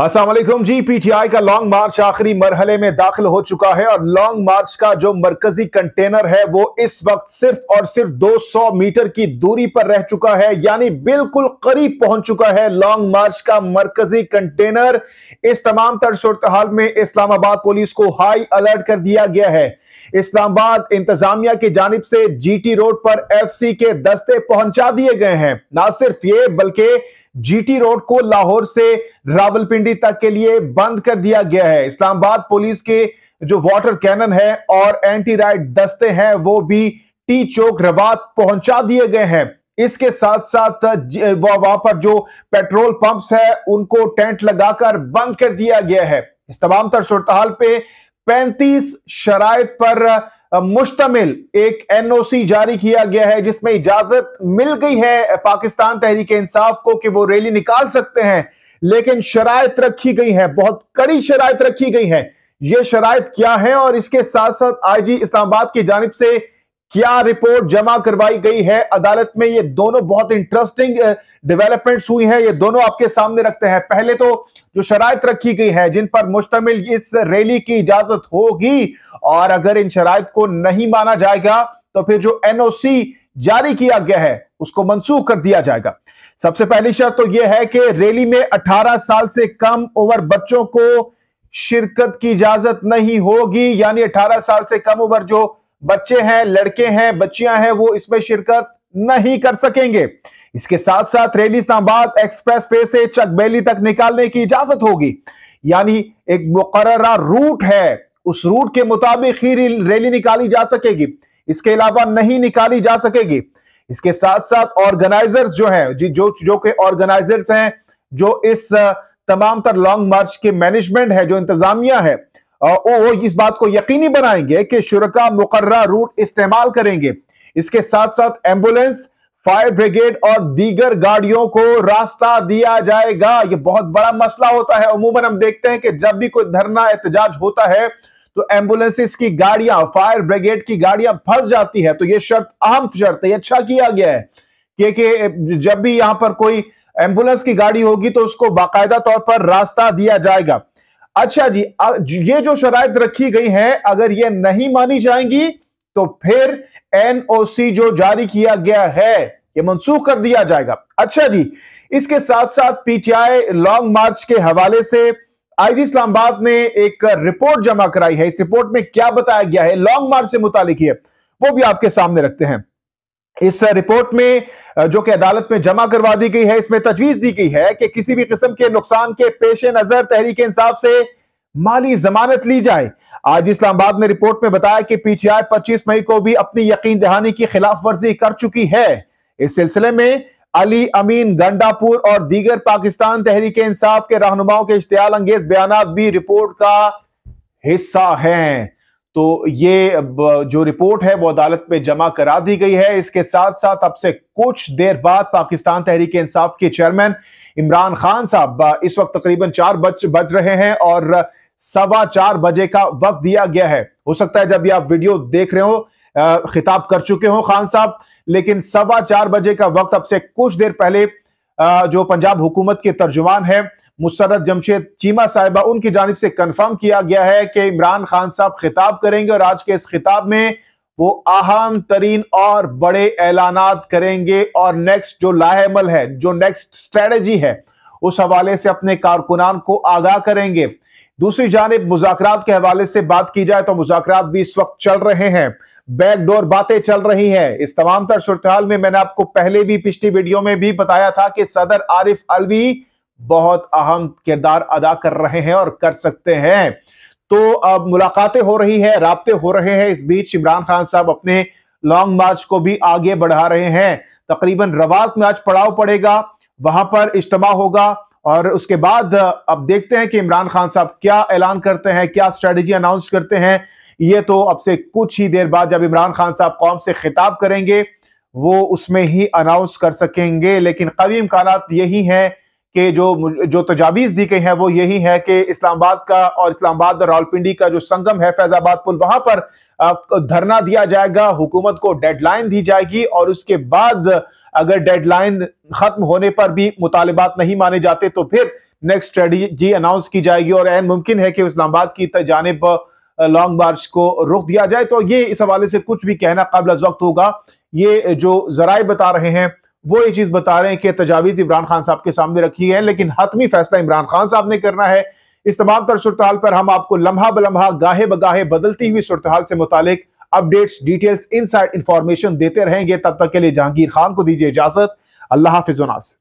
असलम जी पीटीआई का long march आखिरी मरहले में दाखिल हो चुका है और लॉन्ग मार्च का जो मरकजी कंटेनर है वो इस वक्त सिर्फ और सिर्फ 200 मीटर की दूरी पर रह चुका है यानी बिल्कुल करीब पहुंच चुका है लॉन्ग मार्च का मरकजी कंटेनर इस तमाम तर सूरत हाल में इस्लामाबाद पुलिस को हाई अलर्ट कर दिया गया है इस्लामाबाद इंतजामिया की जानब से जी रोड पर एफ के दस्ते पहुंचा दिए गए हैं ना सिर्फ ये बल्कि जीटी रोड को लाहौर से रावलपिंडी तक के लिए बंद कर दिया गया है इस्लामाबाद पुलिस के जो वाटर कैनन है और एंटी राइड दस्ते हैं वो भी टी चौक रवात पहुंचा दिए गए हैं इसके साथ साथ वहां पर जो पेट्रोल पंप्स है उनको टेंट लगाकर बंद कर दिया गया है इस तमाम तर सूरत पे पैंतीस शराय पर मुश्तमिल एक एनओसी जारी किया गया है जिसमें इजाजत मिल गई है पाकिस्तान तहरीक इंसाफ को कि वो रैली निकाल सकते हैं लेकिन शरात रखी गई है बहुत कड़ी शरात रखी गई है ये शरात क्या है और इसके साथ साथ आई जी इस्लामाबाद की जानब से क्या रिपोर्ट जमा करवाई गई है अदालत में ये दोनों बहुत इंटरेस्टिंग डेवलपमेंट्स हुई हैं ये दोनों आपके सामने रखते हैं पहले तो जो शराय रखी गई है जिन पर मुश्तमिल इस रैली की इजाजत होगी और अगर इन शराय को नहीं माना जाएगा तो फिर जो एनओसी जारी किया गया है उसको मंसूख कर दिया जाएगा सबसे पहली शर्त तो यह है कि रैली में 18 साल से कम उम्र बच्चों को शिरकत की इजाजत नहीं होगी यानी 18 साल से कम उम्र जो बच्चे हैं लड़के हैं बच्चियां हैं वो इसमें शिरकत नहीं कर सकेंगे इसके साथ साथ रैली इस्लामाबाद एक्सप्रेस वे से चकबेली तक निकालने की इजाजत होगी यानी एक मुकर्रा रूट है उस रूट के मुताबिक ही रैली निकाली जा सकेगी इसके अलावा नहीं निकाली जा सकेगी इसके साथ साथ ऑर्गेनाइजर्स जो हैं जी जो जो के ऑर्गेनाइजर्स हैं जो इस तमाम तर लॉन्ग मार्च के मैनेजमेंट है जो इंतजामिया है वो इस बात को यकीनी बनाएंगे कि शुरा मुकर्रा रूट इस्तेमाल करेंगे इसके साथ साथ एम्बुलेंस फायर ब्रिगेड और दीगर गाड़ियों को रास्ता दिया जाएगा ये बहुत बड़ा मसला होता है अमूमन हम देखते हैं कि जब भी कोई धरना एहतजाज होता है तो एम्बुलेंसेस की गाड़ियां फायर ब्रिगेड की गाड़ियां फंस जाती है तो ये शर्त अहम शर्त है अच्छा किया गया है क्योंकि जब भी यहां पर कोई एम्बुलेंस की गाड़ी होगी तो उसको बाकायदा तौर पर रास्ता दिया जाएगा अच्छा जी ये जो शराय रखी गई है अगर ये नहीं मानी जाएंगी तो फिर एनओसी जो जारी किया गया है ये मनसूख कर दिया जाएगा अच्छा जी इसके साथ साथ पीटीआई लॉन्ग मार्च के हवाले से आईजी इस्लामाबाद ने एक रिपोर्ट जमा कराई है इस रिपोर्ट में क्या बताया गया है लॉन्ग मार्च से मुतालिक है वो भी आपके सामने रखते हैं इस रिपोर्ट में जो कि अदालत में जमा करवा दी गई है इसमें तजवीज दी गई है कि किसी भी किस्म के नुकसान के पेश नजर तहरीक इंसाफ से माली जमानत ली जाए आज इस्लामाबाद ने रिपोर्ट में बताया कि पीटीआई पच्चीस मई को भी अपनी यकीन दहानी की खिलाफ वर्जी कर चुकी है इस सिलसिले में अली अमीन गंडापुर और दीगर पाकिस्तान तहरीक इंसाफ के रहनुमाओं के इश्तियाल अंगेज बयान भी रिपोर्ट का हिस्सा हैं तो ये जो रिपोर्ट है वो अदालत में जमा करा दी गई है इसके साथ साथ अब से कुछ देर बाद पाकिस्तान तहरीक इंसाफ के चेयरमैन इमरान खान साहब इस वक्त तकरीबन चार बज बज रहे हैं और सवा चार बजे का वक्त दिया गया है हो सकता है जब भी आप वीडियो देख रहे हो खिताब कर चुके हो खान साहब लेकिन सवा चार बजे का वक्त अब से कुछ देर पहले जो पंजाब हुकूमत के तर्जुमान है मुसरत जमशेद चीमा साहिबा उनकी जानब से कंफर्म किया गया है कि इमरान खान साहब खिताब करेंगे और आज के इस खिताब में वो अहम तरीन और बड़े ऐलान करेंगे और नेक्स्ट जो लाहेमल है जो नेक्स्ट स्ट्रेटजी है उस हवाले से अपने कारकुनान को आगाह करेंगे दूसरी जानब मुजाकर के हवाले से बात की जाए तो मुजाकर भी इस वक्त चल रहे हैं बैकडोर बातें चल रही हैं इस तमाम तर सूरत में मैंने आपको पहले भी पिछली वीडियो में भी बताया था कि सदर आरिफ अलवी बहुत अहम किरदार अदा कर रहे हैं और कर सकते हैं तो अब मुलाकातें हो रही है रबते हो रहे हैं इस बीच इमरान खान साहब अपने लॉन्ग मार्च को भी आगे बढ़ा रहे हैं तकरीबन रवात में आज पड़ाव पड़ेगा वहां पर इज्तम होगा और उसके बाद अब देखते हैं कि इमरान खान साहब क्या ऐलान करते हैं क्या स्ट्रेटजी अनाउंस करते हैं ये तो अब से कुछ ही देर बाद जब इमरान खान साहब कौम से खिताब करेंगे वो उसमें ही अनाउंस कर सकेंगे लेकिन कवी इम्कान यही हैं कि जो जो तजावीज़ दी गई हैं वो यही है कि इस्लामाबाद का और इस्लामाबाद और रावलपिंडी का जो संगम है फैजाबाद पुल वहां पर धरना दिया जाएगा हुकूमत को डेडलाइन दी जाएगी और उसके बाद अगर डेडलाइन खत्म होने पर भी मुतालबात नहीं माने जाते तो फिर नेक्स्ट स्ट्रेटजी अनाउंस की जाएगी और एन मुमकिन है कि इस्लामाबाद की जानब लॉन्ग मार्च को रोक दिया जाए तो ये इस हवाले से कुछ भी कहना कबल वक्त होगा ये जो जराए बता रहे हैं वो ये चीज़ बता रहे हैं कि तजावीज़ इमरान खान साहब के सामने रखी है लेकिन हतमी फैसला इमरान खान साहब ने करना है इस तमाम तर सूरत पर हम आपको लम्हा बलम्हा गाहे बगाहे बदलती हुई सूरत से मुतालिक अपडेट्स डिटेल्स इनसाइड इंफॉर्मेशन देते रहेंगे तब तक के लिए जहांगीर खान को दीजिए इजाजत अल्लाह हाफिजोनास